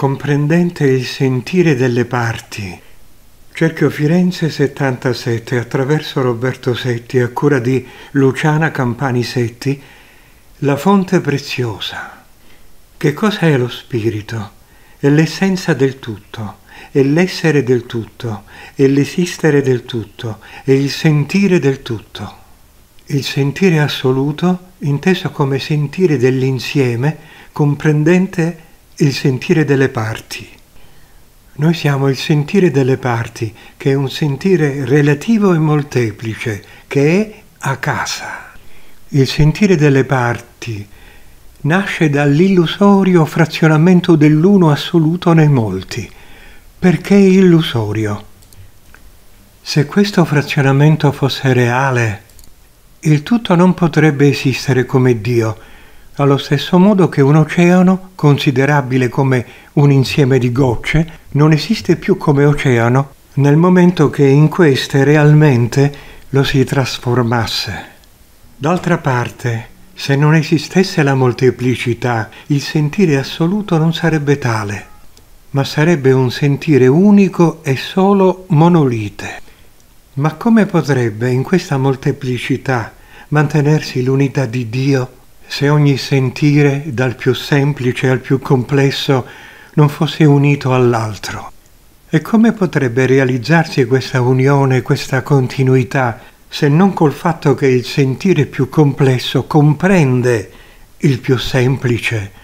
comprendente il sentire delle parti. Cerchio Firenze 77 attraverso Roberto Setti a cura di Luciana Campani Setti, la fonte preziosa. Che cosa è lo spirito? È l'essenza del tutto, è l'essere del tutto, è l'esistere del tutto, è il sentire del tutto. Il sentire assoluto, inteso come sentire dell'insieme, comprendente il sentire delle parti. Noi siamo il sentire delle parti, che è un sentire relativo e molteplice, che è a casa. Il sentire delle parti nasce dall'illusorio frazionamento dell'uno assoluto nei molti. Perché è illusorio? Se questo frazionamento fosse reale, il tutto non potrebbe esistere come Dio, allo stesso modo che un oceano, considerabile come un insieme di gocce, non esiste più come oceano nel momento che in queste realmente lo si trasformasse. D'altra parte, se non esistesse la molteplicità, il sentire assoluto non sarebbe tale, ma sarebbe un sentire unico e solo monolite. Ma come potrebbe in questa molteplicità mantenersi l'unità di Dio se ogni sentire, dal più semplice al più complesso, non fosse unito all'altro. E come potrebbe realizzarsi questa unione, questa continuità, se non col fatto che il sentire più complesso comprende il più semplice